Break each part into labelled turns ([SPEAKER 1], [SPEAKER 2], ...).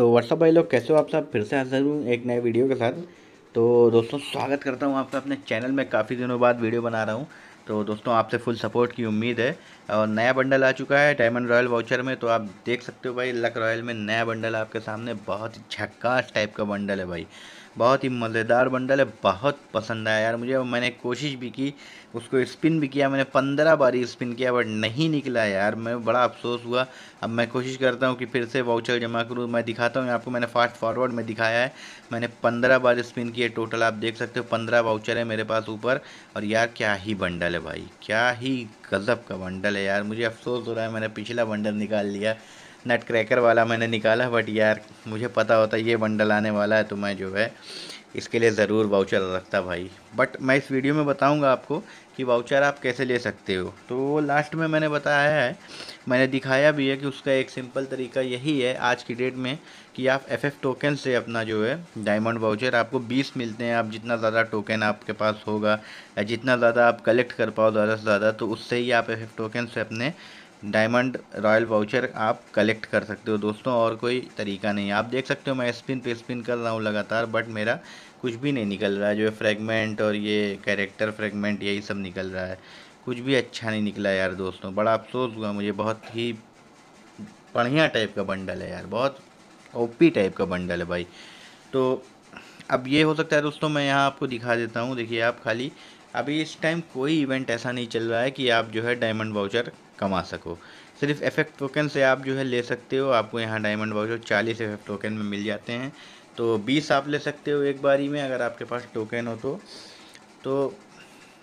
[SPEAKER 1] तो व्हाट्सअप भाई लोग कैसे हो आप सब फिर से हाजिर हूँ एक नए वीडियो के साथ तो दोस्तों स्वागत करता हूँ आपका अपने चैनल में काफ़ी दिनों बाद वीडियो बना रहा हूँ तो दोस्तों आपसे फुल सपोर्ट की उम्मीद है और नया बंडल आ चुका है डायमंड रॉयल वाउचर में तो आप देख सकते हो भाई लक रॉयल में नया बंडल आपके सामने बहुत ही झक्कास टाइप का बंडल है भाई बहुत ही मज़ेदार बंडल है बहुत पसंद आया यार मुझे मैंने कोशिश भी की उसको स्पिन भी किया मैंने पंद्रह बारी स्पिन किया बट नहीं निकला यार मैं बड़ा अफसोस हुआ अब मैं कोशिश करता हूँ कि फिर से वाउचर जमा करूँ मैं दिखाता हूँ आपको मैंने फास्ट फॉरवर्ड में दिखाया है मैंने पंद्रह बार स्पिन किए टोटल आप देख सकते हो पंद्रह वाउचर है मेरे पास ऊपर और यार क्या ही बंडल बंडल है भाई क्या ही गज़ब का बंडल है यार मुझे अफसोस हो रहा है मैंने पिछला बंडल निकाल लिया नट क्रैकर वाला मैंने निकाला बट यार मुझे पता होता ये बंडल आने वाला है तो मैं जो है इसके लिए ज़रूर वाउचर रखता भाई बट मैं इस वीडियो में बताऊंगा आपको कि वाउचर आप कैसे ले सकते हो तो वो लास्ट में मैंने बताया है मैंने दिखाया भी है कि उसका एक सिंपल तरीका यही है आज की डेट में कि आप एफ एफ टोकन से अपना जो है डायमंड वाउचर आपको 20 मिलते हैं आप जितना ज़्यादा टोकन आपके पास होगा या जितना ज़्यादा आप कलेक्ट कर पाओ ज़्यादा से ज़्यादा तो उससे ही आप एफ एफ टोकन से अपने डायमंड रॉयल वाउचर आप कलेक्ट कर सकते हो दोस्तों और कोई तरीका नहीं आप देख सकते हो मैं स्पिन पे स्पिन कर रहा हूँ लगातार बट मेरा कुछ भी नहीं निकल रहा है जो फ्रेगमेंट और ये कैरेक्टर फ्रेगमेंट यही सब निकल रहा है कुछ भी अच्छा नहीं निकला यार दोस्तों बड़ा अफसोस हुआ मुझे बहुत ही बढ़िया टाइप का बंडल है यार बहुत ओपी टाइप का बंडल है भाई तो अब ये हो सकता है दोस्तों मैं यहाँ आपको दिखा देता हूँ देखिए आप खाली अभी इस टाइम कोई इवेंट ऐसा नहीं चल रहा है कि आप जो है डायमंड वाउचर कमा सको सिर्फ एफेक्ट टोकन से आप जो है ले सकते हो आपको यहाँ डायमंड वाउचर चालीस इफेक्ट टोकन में मिल जाते हैं तो बीस आप ले सकते हो एक बारी में अगर आपके पास टोकन हो तो तो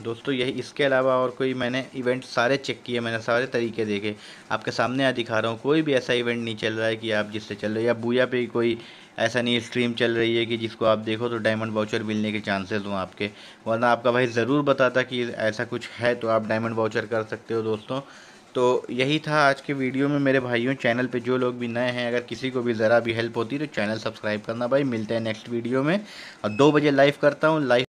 [SPEAKER 1] दोस्तों यही इसके अलावा और कोई मैंने इवेंट सारे चेक किए मैंने सारे तरीके देखे आपके सामने यहाँ दिखा रहा हूँ कोई भी ऐसा इवेंट नहीं चल रहा है कि आप जिससे चल रहे हो या बूया पे कोई ऐसा नहीं स्ट्रीम चल रही है कि जिसको आप देखो तो डायमंड वाउचर मिलने के चांसेस हों आपके वरना आपका भाई ज़रूर बताता कि ऐसा कुछ है तो आप डायमंड वाउचर कर सकते हो दोस्तों तो यही था आज के वीडियो में मेरे भाइयों चैनल पे जो लोग भी नए हैं अगर किसी को भी ज़रा भी हेल्प होती तो चैनल सब्सक्राइब करना भाई मिलते हैं नेक्स्ट वीडियो में और दो बजे लाइव करता हूँ लाइव